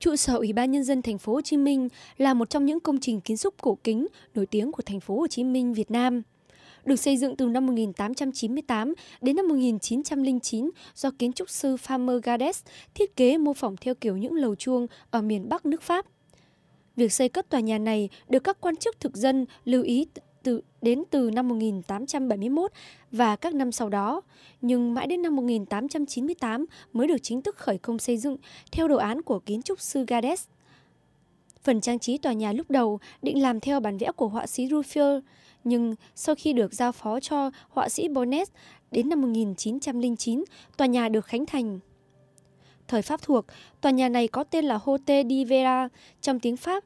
Trụ sở Ủy ban nhân dân thành phố Hồ Chí Minh là một trong những công trình kiến trúc cổ kính nổi tiếng của thành phố Hồ Chí Minh, Việt Nam. Được xây dựng từ năm 1898 đến năm 1909 do kiến trúc sư Farmer Gades thiết kế mô phỏng theo kiểu những lầu chuông ở miền Bắc nước Pháp. Việc xây cất tòa nhà này được các quan chức thực dân lưu ý từ đến từ năm 1871 và các năm sau đó, nhưng mãi đến năm 1898 mới được chính thức khởi công xây dựng theo đồ án của kiến trúc sư Gades. Phần trang trí tòa nhà lúc đầu định làm theo bản vẽ của họa sĩ Ruffier, nhưng sau khi được giao phó cho họa sĩ Bonnet, đến năm 1909, tòa nhà được khánh thành. Thời Pháp thuộc, tòa nhà này có tên là Hotel di Vera trong tiếng Pháp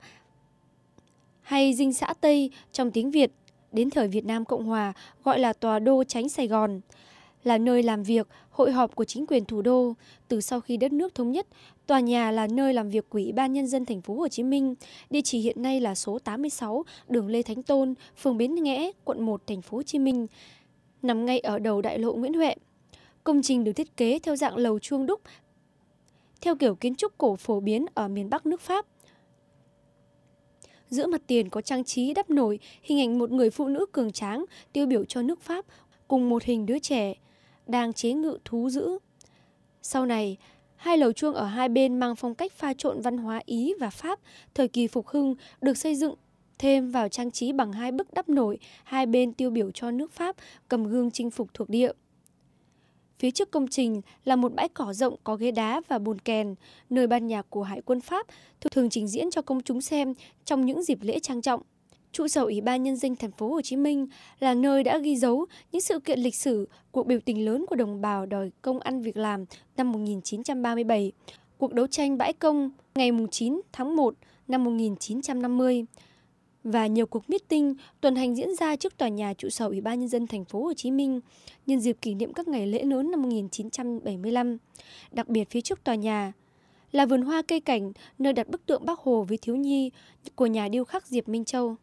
hay dinh xã Tây trong tiếng Việt đến thời Việt Nam Cộng Hòa gọi là Tòa Đô Tránh Sài Gòn, là nơi làm việc, hội họp của chính quyền thủ đô. Từ sau khi đất nước thống nhất, tòa nhà là nơi làm việc của Ủy ban Nhân dân thành phố Hồ Chí Minh. Địa chỉ hiện nay là số 86, đường Lê Thánh Tôn, phường Bến Nghẽ, quận 1, thành phố Hồ Chí Minh, nằm ngay ở đầu đại lộ Nguyễn Huệ. Công trình được thiết kế theo dạng lầu chuông đúc, theo kiểu kiến trúc cổ phổ biến ở miền Bắc nước Pháp – Giữa mặt tiền có trang trí đắp nổi hình ảnh một người phụ nữ cường tráng tiêu biểu cho nước Pháp cùng một hình đứa trẻ đang chế ngự thú dữ. Sau này, hai lầu chuông ở hai bên mang phong cách pha trộn văn hóa Ý và Pháp thời kỳ phục hưng được xây dựng thêm vào trang trí bằng hai bức đắp nổi hai bên tiêu biểu cho nước Pháp cầm gương chinh phục thuộc địa. Phía trước công trình là một bãi cỏ rộng có ghế đá và bồn kèn, nơi ban nhạc của Hải quân Pháp thường trình diễn cho công chúng xem trong những dịp lễ trang trọng. Trụ sở Ủy ban Nhân dân thành phố Hồ Chí Minh là nơi đã ghi dấu những sự kiện lịch sử, cuộc biểu tình lớn của đồng bào đòi công ăn việc làm năm 1937, cuộc đấu tranh bãi công ngày 9 tháng 1 năm 1950, và nhiều cuộc meeting tuần hành diễn ra trước tòa nhà trụ sở Ủy ban nhân dân thành phố Hồ Chí Minh nhân dịp kỷ niệm các ngày lễ lớn năm 1975, đặc biệt phía trước tòa nhà là vườn hoa cây cảnh nơi đặt bức tượng Bác Hồ với thiếu nhi của nhà điêu khắc Diệp Minh Châu.